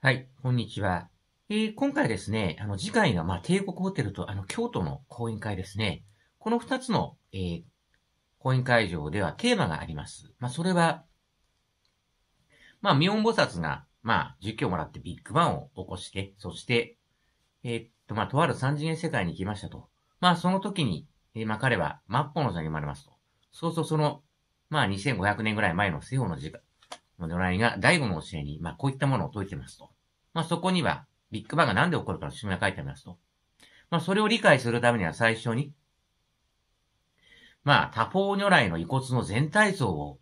はい、こんにちは。えー、今回ですね、あの、次回が、まあ、帝国ホテルと、あの、京都の講演会ですね。この二つの、えー、講演会場ではテーマがあります。まあ、それは、まあ、ミオン菩薩が、まあ、儒教をもらってビッグバンを起こして、そして、えー、っと、まあ、とある三次元世界に行きましたと。まあ、その時に、えー、まあ、彼は、マッポの座に生まれますと。そうそう、その、まあ、2500年ぐらい前の西方の時間、如来が第五の教えに、まあ、こういったものを説いてますと。まあ、そこには、ビッグバンが何で起こるかの説明が書いてありますと。まあ、それを理解するためには最初に、まあ、多方如来の遺骨の全体像を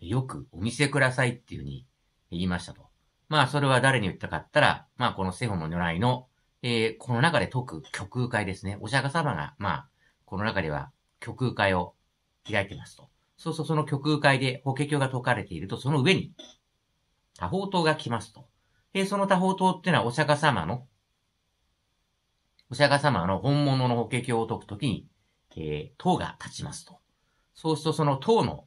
よくお見せくださいっていうふうに言いましたと。まあ、それは誰に言ったかったら、まあ、このセホの如来の、えー、この中で解く虚空会ですね。お釈迦様が、まあ、この中では虚空会を開いてますと。そうそう、その極右会で法華経が解かれていると、その上に多方党が来ますと。で、その多方党っていうのはお釈迦様の、お釈迦様の本物の法華経を解くときに、えー、党が立ちますと。そうするとその党の、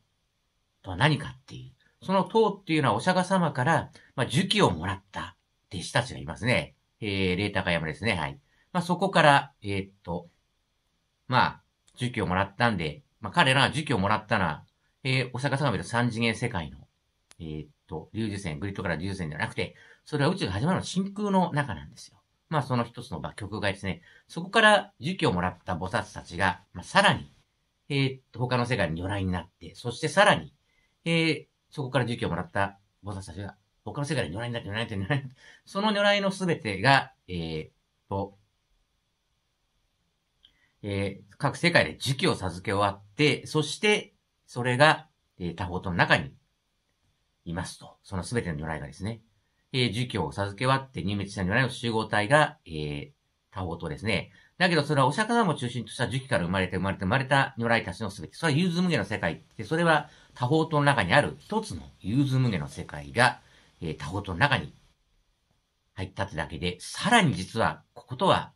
とは何かっていう。その党っていうのはお釈迦様から、まあ、儒記をもらった弟子たちがいますね。えー、霊高山ですね。はい。まあ、そこから、えー、っと、まあ、儒教をもらったんで、まあ、彼らが儒教をもらったのは、えー、お釈迦様と三次元世界の、えー、っと、流樹線、グリッドから流樹線じゃなくて、それは宇宙が始まるの真空の中なんですよ。まあその一つの曲がですね、そこから儒教をもらった菩薩たちが、まあさらに、えー、他の世界に如来になって、そしてさらに、えー、そこから儒教をもらった菩薩たちが、他の世界に如来になって、如来になって、如来になって、その如来のすべてが、えー、と、えー、各世界で儒教を授け終わって、そして、それが、えー、他方との中にいますと。そのすべての如来がですね、えー、儒教を授け割って入滅した如来の集合体が、えー、他方とですね。だけどそれはお釈迦様を中心とした儒教から生まれて生まれて生まれた如来たちのすべて。それは融通無下の世界。で、それは他方との中にある一つの融通無下の世界が、えー、他方との中に入ったってだけで、さらに実は、こことは、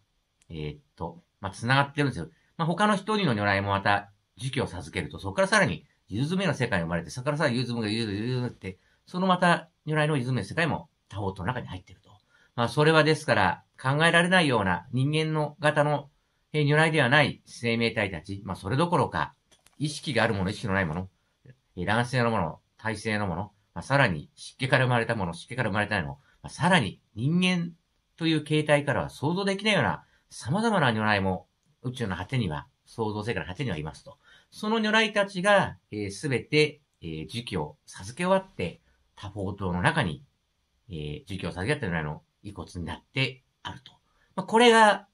えー、っと、まあ、繋がってるんですよ。まあ、他の一人の如来もまた時期を授けると、そこからさらに、ゆずめの世界に生まれて、そこからさらにゆずむがゆずゆずって、そのまた、如来のゆずめの世界も他方との中に入っていると。まあ、それはですから、考えられないような人間の型の、えー、如来ではない生命体たち、まあ、それどころか、意識があるもの、意識のないもの、え乱性のもの、体性のもの、まあ、さらに湿気から生まれたもの、湿気から生まれたもの、まあ、さらに人間という形態からは想像できないような様々な如来も宇宙の果てには、創造性から果てにはいますと。その如来たちが、す、え、べ、て、えー、時期を授け終わって、多宝塔の中に、えー、時期を授け合った如来の遺骨になってあると。まあ、これが、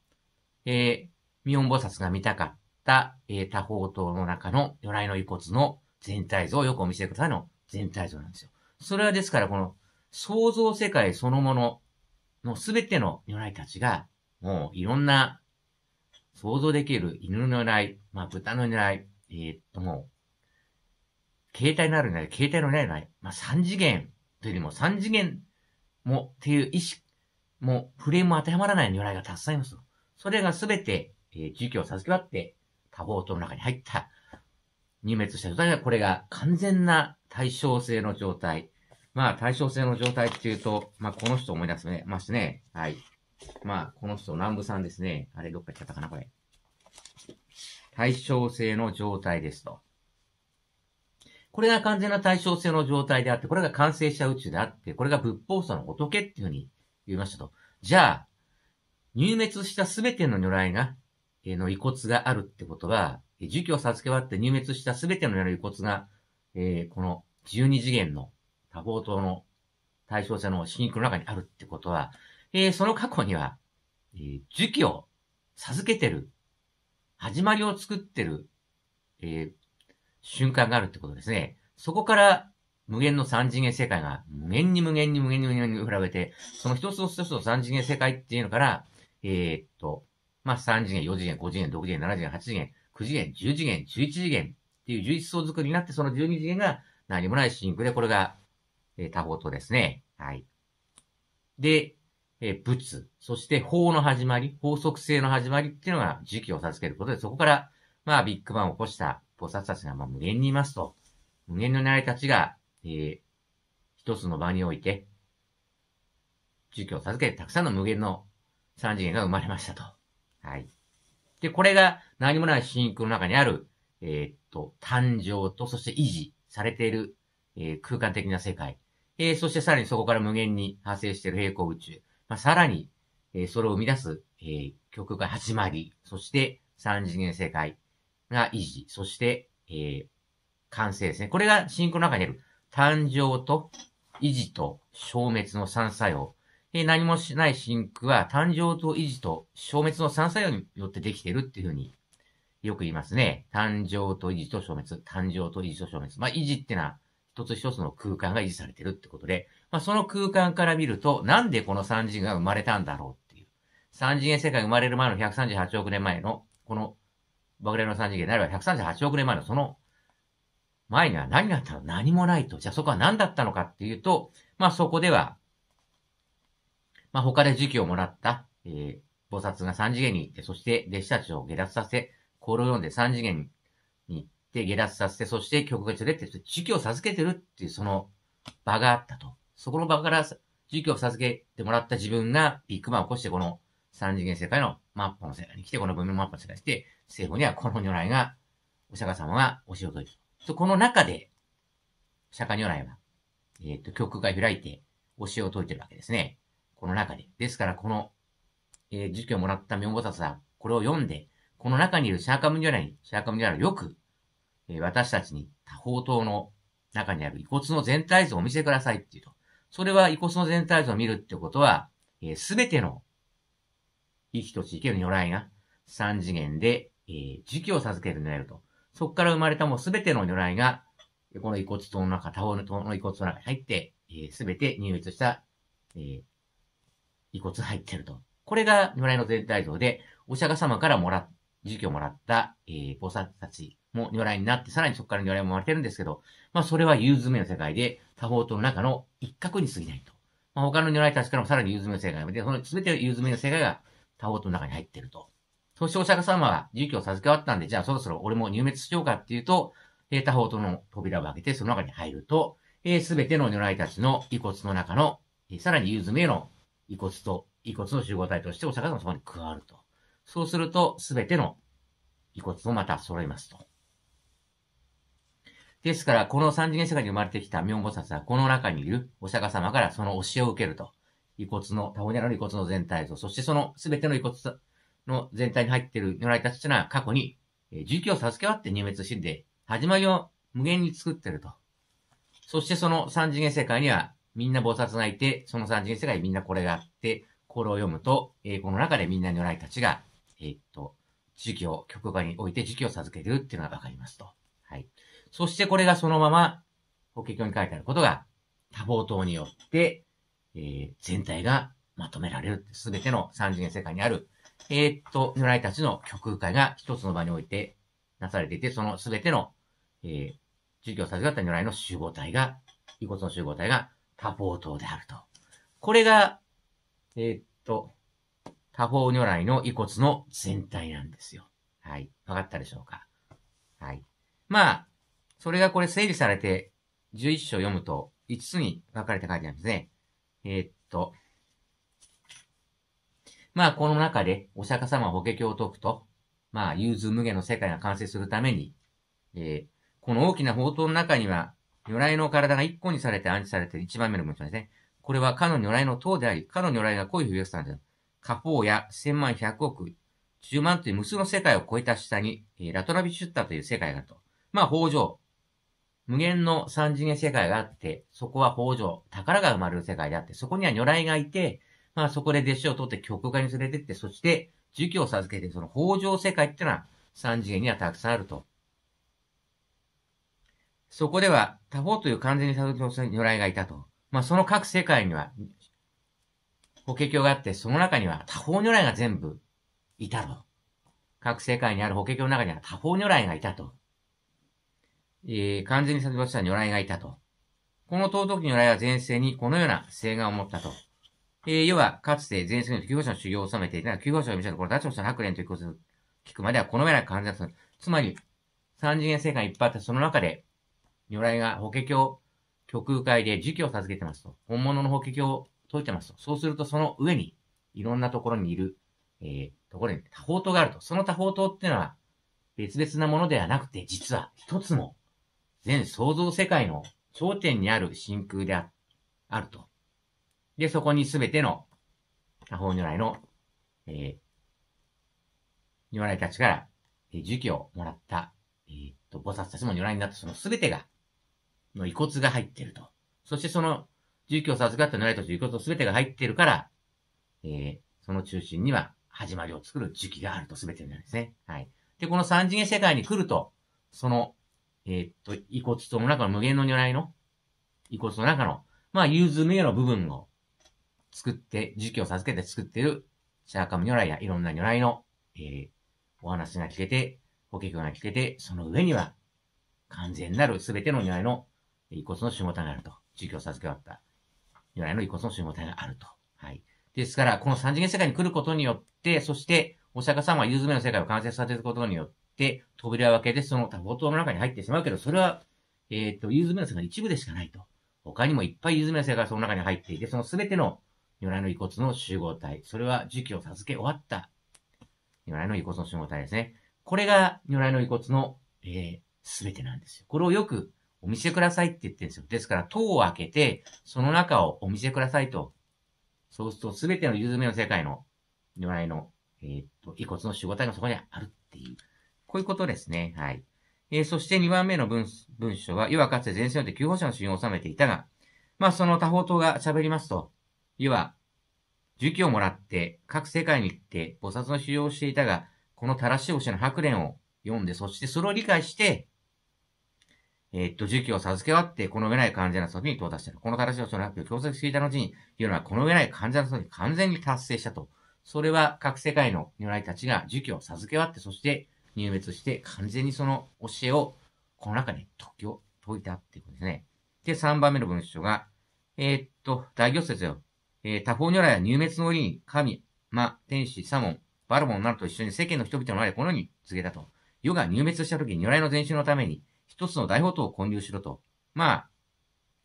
えー、ミオン菩薩が見たかった、えー、多宝塔の中の如来の遺骨の全体像、よくお見せくださいの全体像なんですよ。それはですから、この創造世界そのもののすべての如来たちが、もういろんな想像できる犬の如来、まあ豚の如来、えー、っともう、携帯のあるない、携帯のないない、まあ、3次元というよりも3次元もっていう意識、もうフレーム当てはまらない如来がたくさんいます。それがすべて、えー、儒教を授けわって多方等の中に入った、入滅した状態が、これが完全な対称性の状態。まあ、対称性の状態っていうと、まあ、この人思い出すね、ますね。はい。まあ、この人、南部さんですね。あれ、どっか行っちゃったかな、これ。対称性の状態ですと。これが完全な対称性の状態であって、これが完成した宇宙であって、これが仏法祖の仏っていうふうに言いましたと。じゃあ、入滅したすべての如来が、えの遺骨があるってことは、儒教授けわって入滅したすべての如来遺骨が、えー、この12次元の多方島の対象者の死肉の中にあるってことは、えー、その過去には、えー、儒教授けてる始まりを作ってる、えー、瞬間があるってことですね。そこから、無限の三次元世界が、無限に無限に無限に無限に比べて、その一つの一つの三次元世界っていうのから、えー、っと、まあ、三次元、四次元、五次元、六次元、七次元、八次元、九次元、十次元、十一次元っていう十一層作りになって、その十二次元が何もないシンクで、これが、えー、多方とですね。はい。で、えー、仏、そして法の始まり、法則性の始まりっていうのが時期を授けることで、そこから、まあ、ビッグバンを起こした菩薩たちが、まあ、無限にいますと。無限の習いたちが、えー、一つの場において、時期を授け、たくさんの無限の三次元が生まれましたと。はい。で、これが何もない真空の中にある、えー、っと、誕生と、そして維持されている、えー、空間的な世界。えー、そしてさらにそこから無限に派生している平行宇宙。まあ、さらに、えー、それを生み出す、えー、曲が始まり、そして三次元世界が維持、そして、えー、完成ですね。これが進行の中にある誕生と維持と消滅の三作用。え何もしない真空は誕生と維持と消滅の三作用によってできているっていうふうによく言いますね。誕生と維持と消滅、誕生と維持と消滅。まあ、維持ってのは一つ一つの空間が維持されてるってことで、まあ、その空間から見ると、なんでこの三次元が生まれたんだろうっていう。三次元世界が生まれる前の138億年前の、この爆裂の三次元であれば138億年前のその前には何があったの何もないと。じゃあそこは何だったのかっていうと、まあそこでは、まあ他で時期をもらった、えー、菩薩が三次元に行って、そして弟子たちを下脱させ、これを読んで三次元に行って下脱させて、そして曲が連れて、時期を授けてるっていうその場があったと。そこの場から授業を授けてもらった自分がビッグマンを起こしてこの三次元世界のマップの世界に来て、この文明マップの世界に来て、政後にはこの如来が、お釈迦様が教えを説いてと、この中で、釈迦如来は、えっ、ー、と、教が開いて、教えを説いてるわけですね。この中で。ですから、この、えー、授業をもらった明菩薩は、これを読んで、この中にいる釈迦無如来、釈迦無如来をよく、えー、私たちに多方塔の中にある遺骨の全体像を見せてくださいっていうと。それは遺骨の全体像を見るってことは、す、え、べ、ての生きと地けの如来が三次元で、えー、時期を授けるになると。そこから生まれたもうすべての如来が、この遺骨との中、タオル塔の遺骨の中に入って、す、えー、べ、て入越した、えー、遺骨入ってると。これが如来の全体像で、お釈迦様からもらっ、儒教をもらった、えー、菩薩たちも如来になって、さらにそこから如来も生まれてるんですけど、まあそれは融詰めの世界で、多方との中の一角に過ぎないと。まあ、他の如来たちからもさらに融通の世界が、で、その全て融通の世界が多方との中に入っていると。そしお釈迦様は住居を授け終わったんで、じゃあそろそろ俺も入滅しようかっていうと、えー、他方との扉を開けてその中に入ると、えー、全ての如来たちの遺骨の中の、えー、さらに融通への遺骨と、遺骨の集合体としてお釈迦様そこに加わると。そうすると、全ての遺骨をまた揃えますと。ですから、この三次元世界に生まれてきた明菩薩は、この中にいるお釈迦様からその教えを受けると。遺骨の、他方にあるの遺骨の全体像、そしてその全ての遺骨の全体に入っている如来たちというのは過去に、儒教を授け合って入滅して、始まりを無限に作ってると。そしてその三次元世界にはみんな菩薩がいて、その三次元世界にみんなこれがあって、これを読むと、えー、この中でみんな如来たちが、えー、っと、儒教、曲画において儒教を授けるっていうのがわかりますと。はい。そしてこれがそのまま、法華経に書いてあることが、多方等によって、えー、全体がまとめられる。すべての三次元世界にある、えー、っと、如来たちの極空海が一つの場においてなされていて、そのすべての、えー、授業を授かった如来の集合体が、遺骨の集合体が多方等であると。これが、えー、っと、多方如来の遺骨の全体なんですよ。はい。わかったでしょうかはい。まあ、それがこれ整理されて、11章読むと、5つに分かれて書いてあるんですね。えー、っと。まあ、この中で、お釈迦様は法華経を解くと、まあ、融通無限の世界が完成するために、えー、この大きな宝刀の中には、如来の体が一個にされて暗示されて1番目の文章ですね。これは、かの如来の塔であり、かの如来がこういうふうにしたんです。下方や千万百億、十万という無数の世界を超えた下に、えー、ラトラビシュッタという世界があると。まあ、法上、無限の三次元世界があって、そこは宝城、宝が生まれる世界であって、そこには如来がいて、まあそこで弟子を取って極化に連れてって、そして儒教を授けて、その宝城世界ってのは三次元にはたくさんあると。そこでは他方という完全に悟りの如来がいたと。まあその各世界には、法華経があって、その中には他方如来が全部いたと。各世界にある法華経の中には他方如来がいたと。えー、完全に殺伐した如来がいたと。この尊き如来は前世にこのような性がを持ったと。えー、要は、かつて前世の救護者の修行を収めていた救護者を見せころ、脱場者の白蓮ということを聞くまではこのような感じだった。つまり、三次元世界いっぱいあったその中で、如来が法華経、極空で儒教を授けてますと。本物の法華経を解いてますと。そうすると、その上に、いろんなところにいる、えー、ところに多方塔があると。その多方塔っていうのは、別々なものではなくて、実は一つも全創造世界の頂点にある真空であると。で、そこにすべての魔方如来の、えー、如来たちから、えー、儒教をもらった、えー、と、菩薩たちも如来になったそのすべてが、の遺骨が入っていると。そしてその儒教を授かった如来たちの遺骨すべてが入っているから、えー、その中心には始まりを作る時期があるとすべてなんですね。はい。で、この三次元世界に来ると、そのえー、っと、遺骨との中の無限の如来の遺骨の中の、まあ、融通無用の部分を作って、儒教を授けて作っているシャーカム如来やいろんな如来の、えー、お話が聞けて、法華経が聞けて、その上には完全なる全ての如来の遺骨の仕事があると。儒教を授け終わった如来の遺骨の仕事があると。はい。ですから、この三次元世界に来ることによって、そして、お釈迦様は融通めの世界を完成させることによっ、扉を開けて、そのタボトの中に入ってしまうけど、それは、えっ、ー、と、ゆずめの世界一部でしかないと。他にもいっぱいゆずめの世界がその中に入っていて、そのすべての如来の遺骨の集合体。それは時期を授け終わった、如来の遺骨の集合体ですね。これが如来の遺骨の、えー、べてなんですよ。これをよくお見せくださいって言ってるんですよ。ですから、塔を開けて、その中をお見せくださいと。そうすると、すべてのゆずめの世界の、如来の、えー、っと、遺骨の集合体がそこにあるっていう。こういうことですね。はい。えー、そして2番目の文文章は、要はかつて前線によって救護者の信用を収めていたが、まあその他方等が喋りますと、要は、儒教をもらって各世界に行って菩薩の修行をしていたが、この正しい教えの白蓮を読んで、そしてそれを理解して、えー、っと、儒教を授け終わって、この上ない全なの外に到達した。この正しい教えの発表を強制していた後に、いうのはこの上ない全なの外に完全に達成したと。それは各世界の如来たちが儒教を授け終わって、そして入滅して、完全にその教えを、この中に解きを解いたっていうことですね。で、3番目の文章が、えー、っと、大行説よ。えー、他方如来は入滅の折に、神、魔、天使、サモン、バルモンなどと一緒に世間の人々の前でこのように告げたと。世が入滅した時に如来の前身のために、一つの大法刀を混入しろと。まあ、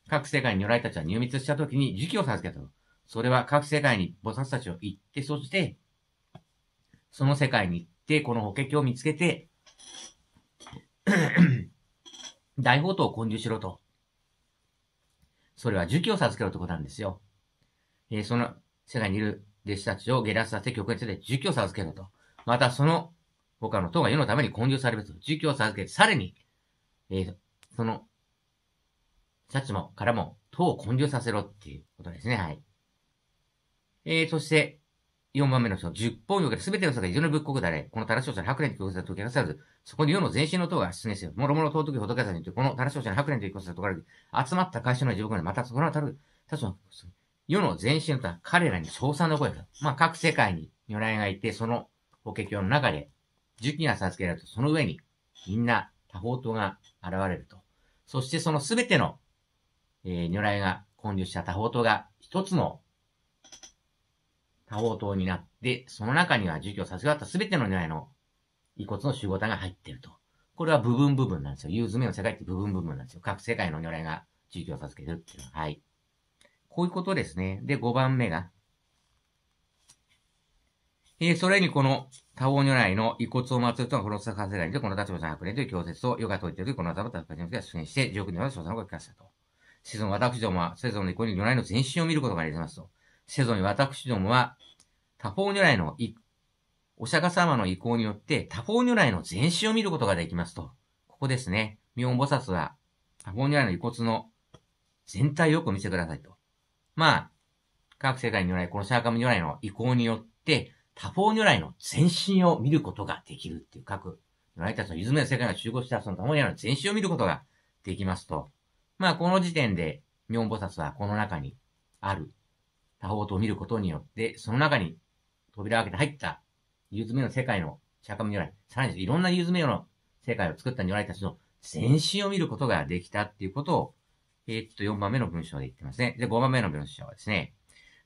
各世界に如来たちは入滅した時に時期を授けたと。それは各世界に菩薩たちを行って、そして、その世界に行っで、この法華経を見つけて 大宝刀を混入しろと。それは儒教を授けろってことなんですよ。えー、その世界にいる弟子たちを下落させて極熱で儒教を授けろと。またその他の党が世のために混入されると。儒教を授けて、さらに、えー、その、ちもからも党を混入させろっていうことですね。はい。えー、そして、4番目の章、10本における全ての差が異常に仏国であれ、この正しい者の白蓮という教説を解きなさらず、そこに世の全身の塔が出現せよ。もろもろ尊き仏さんにとって、この正しい者の白蓮という教説を解かれる。集まった会社の自分で、またそこのたる、た者の、世の全身の塔は彼らに称賛の声だ。まあ、各世界に如来がいて、その法華経の中で、樹器が授けられると、その上に、みんな、多宝塔が現れると。そしてその全ての、えー、如来が混入した多宝塔が、一つの多宝塔になって、その中には儒教さ授がったすべての願いの遺骨の守護体が入っていると。これは部分部分なんですよ。ユーズメの世界って部分部分なんですよ。各世界の如来が儒教を授けてるっていうのは。はい。こういうことですね。で、5番目が。えー、それにこの多王如来の遺骨を祀るとは、この作家世代でこの立場さん悪霊という教説をヨガと言っているこの頭と立場人が出現して、上空には所作の声を聞かせたと。子孫私どもは、生存の遺骨に如来の全身を見ることができますと。せぞに私どもは、多方如来の、お釈迦様の意向によって多方如来の全身を見ることができますと。ここですね。明音菩薩は、多方如来の遺骨の全体をよく見せてくださいと。まあ、各世界如来、この釈迦如来の意向によって、多方如来の全身を見ることができるっていう各如来たちの泉めの世界が集合したその多方如来の全身を見ることができますと。まあ、この時点で、明音菩薩はこの中にある他方と見ることによって、その中に扉を開けて入ったゆずめの世界の釈迦如来、さらにいろんなゆずめの世界を作った如来たちの全身を見ることができたっていうことを、えー、っと、4番目の文章で言ってますね。で、5番目の文章はですね、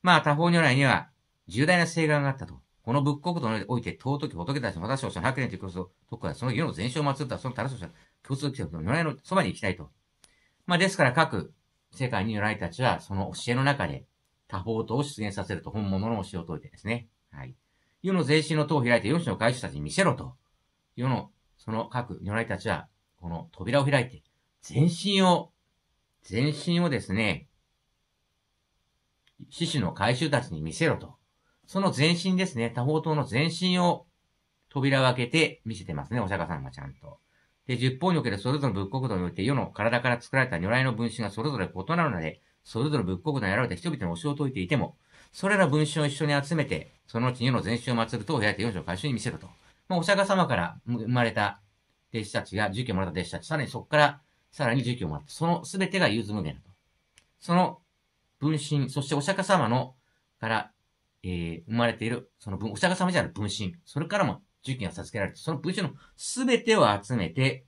まあ、他方如来には重大な請願があったと。この仏国土において尊き仏たちの私をその百年という教祖と特その世の全身を祀ったその正しさ共通記録の如来のそばに行きたいと。まあ、ですから各世界に如来たちはその教えの中で多方とを出現させると、本物の教えを説いてですね。はい。世の税収の党を開いて世の外主たちに見せろと。世の、その各如来たちは、この扉を開いて、全身を、全身をですね、死守の回収たちに見せろと。その全身ですね、多方党の全身を扉を開けて見せてますね、お釈迦さんがちゃんと。で、十方におけるそれぞれの仏国土において世の体から作られた如来の分身がそれぞれ異なるので、それぞれ仏国のやられた人々の教えを説いていても、それら文章を一緒に集めて、そのうち世の全集を祀ると開やて四章回収に見せろと。まあ、お釈迦様から生まれた弟子たちが、儒教をもらった弟子たち、さらにそこから、さらに儒教をもらった。その全てが融通無限だと。その分身、そしてお釈迦様の、から、えー、生まれている、その分、お釈迦様じゃある分身、それからも儒教が授けられて、その分身の全てを集めて、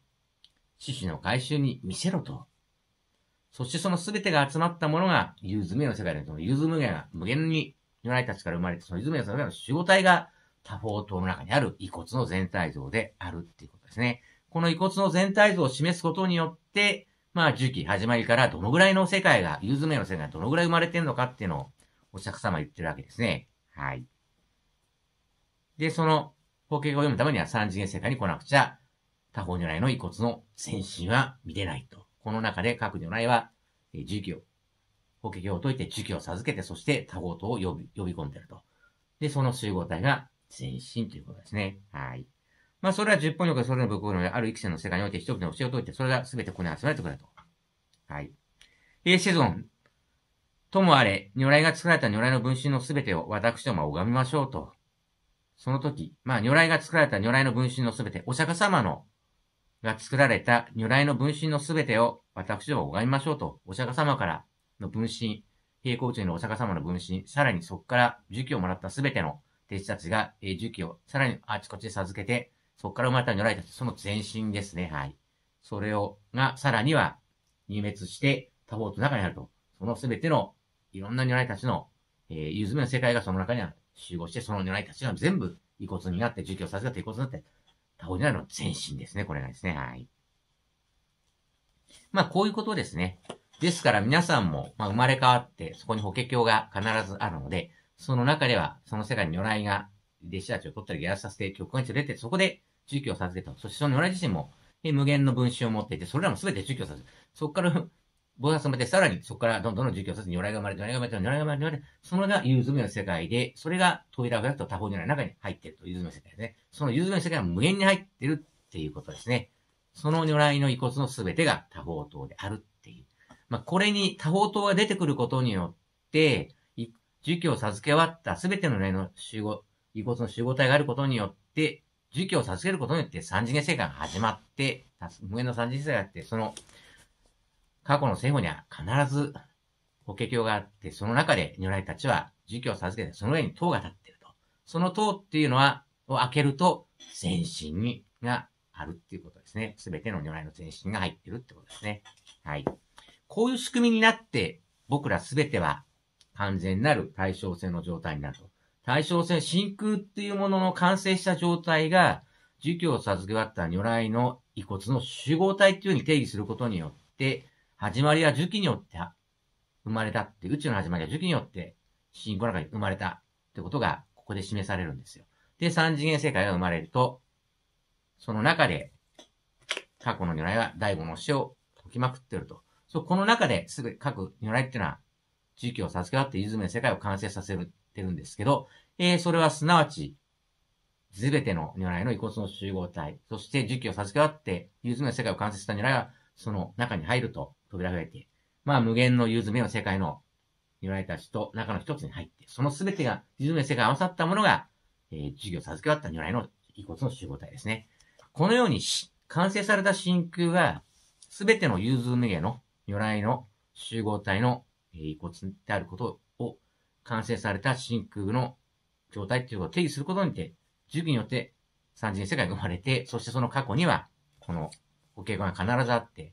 獅子の回収に見せろと。そしてその全てが集まったものが、ゆずめの世界で、そのゆずズ無限が無限に、如来たちから生まれて、そのゆずめの世界の集合体が多方島の中にある遺骨の全体像であるっていうことですね。この遺骨の全体像を示すことによって、まあ、時期、始まりからどのぐらいの世界が、ゆずめの世界がどのぐらい生まれてんのかっていうのを、お釈迦様言ってるわけですね。はい。で、その、法景を読むためには三次元世界に来なくちゃ、他方如来の遺骨の先進は見れないと。この中で各如来は、え授業、法華経を解いて授業を授けて、そして他等を呼び呼び込んでると。で、その集合体が全身ということですね。はい。まあ、それは十本力それの部分のある幾千の世界において一つの教えを解いて、それが全てここに集まってくれと。はい。えー、子孫。ともあれ、如来が作られた如来の分身の全てを私どもは拝みましょうと。その時、まあ、如来が作られた如来の分身の全て、お釈迦様のが作られた如来の分身のすべてを私は拝みましょうと、お釈迦様からの分身、平行中のお釈迦様の分身、さらにそこから儒教をもらったすべての弟子たちが、えー、儒教をさらにあちこちで授けて、そこから生まれた如来たち、その前身ですね。はい。それを、が、さらには、入滅して、他方と中にあると。そのすべての、いろんな如来たちの、えー、ゆずめの世界がその中には集合して、その如来たちが全部遺骨になって、儒教させた手骨になって、他方にはの前進ですね。これがですね。はい。まあ、こういうことですね。ですから皆さんも、まあ、生まれ変わって、そこに法華経が必ずあるので、その中では、その世界に如来が、弟子たちを取ったり、やらさせて、極限地を出て、そこで、住教を授けた。そしてその如来自身も、無限の分身を持っていて、それらも全て儒教を授けそこからボーナスまでさらにそこからどんどん儒教させに如来が生まれて、如来が生まれて、如来が生まれて、如来そのが融通の世界で、それがトイラブやと他方如来の中に入っていると湯うみの世界ですね。その融みの世界は無限に入っているっていうことですね。その如来の遺骨の全てが他方等であるっていう。まあ、これに他方等が出てくることによって、儒教を授け終わった全ての例の集合、遺骨の集合体があることによって、儒教を授けることによって三次元世界が始まって、無限の三次元世界があって、その過去の生後には必ず法華経があって、その中で如来たちは儒教を授けて、その上に塔が立っていると。その塔っていうのは、を開けると、全身に、があるっていうことですね。すべての如来の全身が入ってるってことですね。はい。こういう仕組みになって、僕らすべては完全なる対称性の状態になると。対称性、真空っていうものの完成した状態が、儒教を授け終わった如来の遺骨の集合体っていうふうに定義することによって、始まりは時期によって生まれたって、宇宙の始まりは時期によって信仰の中に生まれたってことが、ここで示されるんですよ。で、三次元世界が生まれると、その中で、過去の如来は第五の死を解きまくってると。そう、この中ですぐ各如来っていうのは、時期を授け合って、ゆずめの世界を完成させるてるんですけど、えー、それはすなわち、すべての如来の遺骨の集合体、そして時期を授け合って、ゆずめの世界を完成した如来は、その中に入ると。扉が開いて、まあ無限のゆずめの世界の見来れたちと中の一つに入って、その全てが、ゆずめの世界を合わさったものが、えー、授業授け終わった如来の遺骨の集合体ですね。このように完成された真空が、全てのゆずめ下の如来の集合体の遺骨であることを完成された真空の状態ということを定義することにて、授業によって三次元世界が生まれて、そしてその過去には、このお稽古が必ずあって、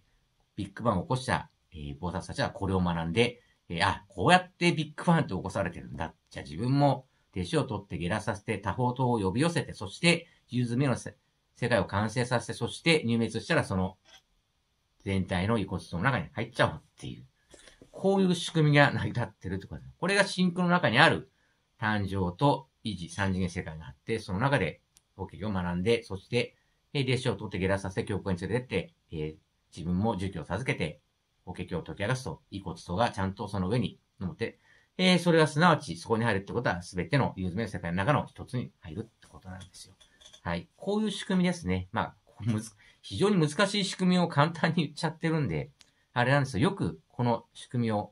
ビッグバンを起こした、えー、菩薩たちはこれを学んで、えー、あ、こうやってビッグバンって起こされてるんだ。じゃあ自分も弟子を取って下らさせて、他方等を呼び寄せて、そして、10目の世界を完成させて、そして入滅したらその全体の遺骨の中に入っちゃおうっていう。こういう仕組みが成り立ってるってことです。これが真空の中にある誕生と維持、三次元世界があって、その中で法華経を学んで、そして、弟子を取って下らさせて教会に連れてって、えー、自分も儒教を授けて、法華経を解き明かすと、遺骨とがちゃんとその上に乗って、えー、それはすなわち、そこに入るってことは、すべての有名の世界の中の一つに入るってことなんですよ。はい。こういう仕組みですね。まあ、むず非常に難しい仕組みを簡単に言っちゃってるんで、あれなんですよ。よく、この仕組みを、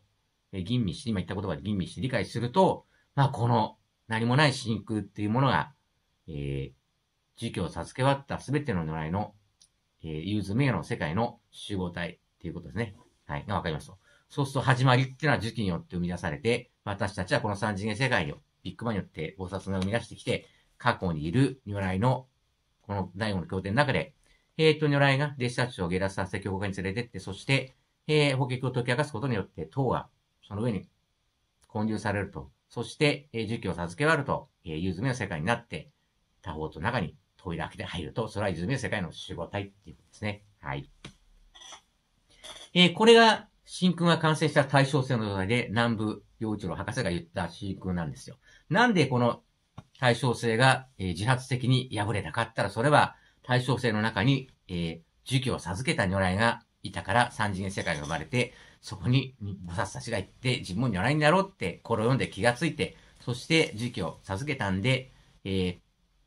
えー、吟味して、今言った言葉で吟味して理解すると、まあ、この、何もない真空っていうものが、えー、儒教を授け終わったすべての呪いのえー、ユーズ名の世界の集合体っていうことですね。はい。がわかりますた。そうすると始まりっていうのは時期によって生み出されて、私たちはこの三次元世界をビッグマンによって菩薩が生み出してきて、過去にいる如来の、この第五の経典の中で、えっ、と、如来が弟子たちを下脱させ教会に連れてって、そして、え法華経を解き明かすことによって、塔がその上に混入されると。そして、えー、儒を授けられると、えー、ゆずめの世界になって、他方と中にうだけで入ると、そ泉は世界の守護体っていうことですね。はい。えー、これが、真空が感染した対象性の状態で、南部洋一郎博士が言った真空なんですよ。なんでこの対称性が、えー、自発的に破れなかったら、それは対称性の中に、えー、儒教を授けた如来がいたから三次元世界が生まれて、そこに菩薩たちが行って、自分も如来になろうって、これを読んで気がついて、そして儒教を授けたんで、えー、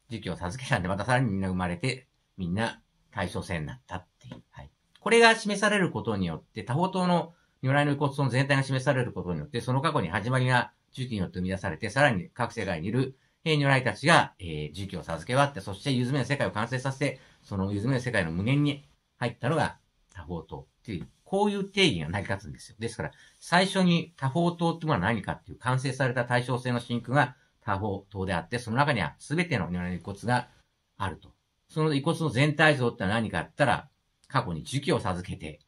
時期を授けたんで、またさらにみんな生まれて、みんな対象性になったっていう。はい。これが示されることによって、多方島の如来の遺骨その全体が示されることによって、その過去に始まりが重機によって生み出されて、さらに各世界にいる平如来たちが、えー、重を授け終わって、そしてゆずめの世界を完成させて、そのゆずめの世界の無限に入ったのが多方島っていう、こういう定義が成り立つんですよ。ですから、最初に多方島ってものは何かっていう完成された対称性の真空が多方塔であって、その中には全ての来の遺骨があると。その遺骨の全体像って何かあったら、過去に時期を授けて、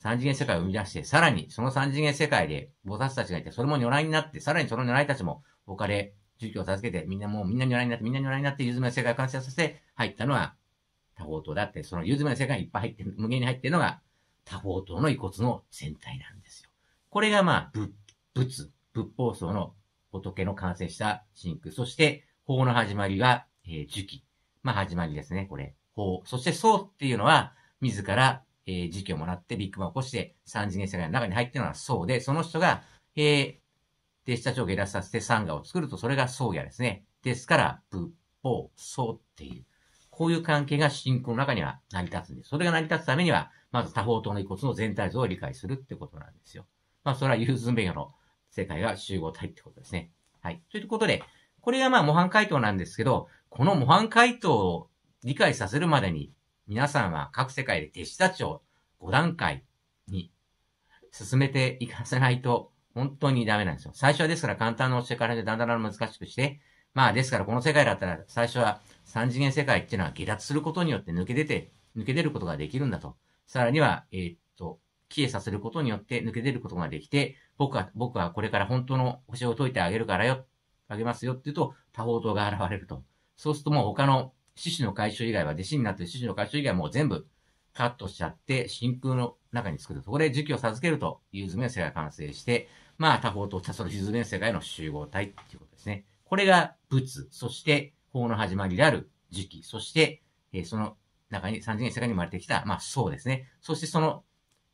三次元世界を生み出して、さらにその三次元世界で菩薩たちがいて、それも如来になって、さらにその如来たちも他で儒教を授けて、みんなもうみんな如来になって、みんな如来になって、ゆずめの世界を完成させて入ったのは多方塔だって、そのゆずめの世界にいっぱい入ってる、無限に入ってるのが多方塔の遺骨の全体なんですよ。これがまあ、仏、仏、仏法層の仏の完成した真空。そして、法の始まりが、えー、時期。まあ、始まりですね、これ。法。そして、僧っていうのは、自ら、えー、時期をもらってビッグマンを起こして、三次元世界の中に入ってるのは僧で、その人が、えー、弟子たちを下脱させて三河を作ると、それが僧やですね。ですから、仏法、僧っていう。こういう関係が真空の中には成り立つんです。それが成り立つためには、まず多方等の遺骨の全体像を理解するってことなんですよ。まあ、それはユーズンベイの正解が集合体ってことですね。はい。ということで、これがまあ模範解答なんですけど、この模範解答を理解させるまでに、皆さんは各世界で弟子たちを5段階に進めていかせないと、本当にダメなんですよ。最初はですから簡単な教えからでだんだん難しくして、まあですからこの世界だったら最初は3次元世界っていうのは下脱することによって抜け出て、抜け出ることができるんだと。さらには、えー、っ帰依させることによって抜け出ることができて、僕は、僕はこれから本当の星を解いてあげるからよ、あげますよって言うと、多方党が現れると。そうするともう他の獅子の解消以外は、弟子になってる獅子の回収以外はもう全部カットしちゃって、真空の中に作るそこで儒教を授けると、いう図面世が完成して、まあ、他方と他そのゆず面世界の集合体っていうことですね。これが仏、そして法の始まりである時期、そして、えー、その中に、三次元世界に生まれてきた、まあ、そうですね。そしてその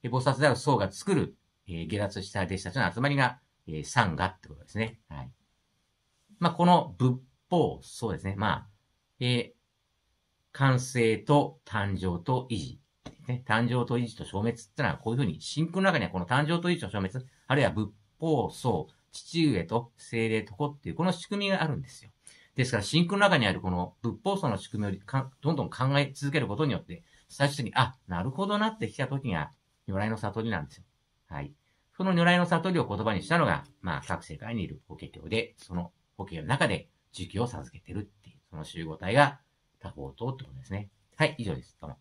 え菩薩である僧が作る、え下脱した弟子たちの集まりが、えサンガってことですね。はい。まあ、この仏法、そうですね。まあ、えー、完成と誕生と維持。ね、誕生と維持と消滅ってのはこういうふうに、真空の中にはこの誕生と維持と消滅、あるいは仏法、僧、父上と精霊と子っていう、この仕組みがあるんですよ。ですから、真空の中にあるこの仏法層の仕組みをどんどん考え続けることによって、最終的に、あ、なるほどなってきた時が、如来の悟りなんですよ。はい。その如来の悟りを言葉にしたのが、まあ、各世界にいる法華経で、その法華経の中で、儒教を授けてるっていう、その集合体が多方等ってことですね。はい、以上です。どうも。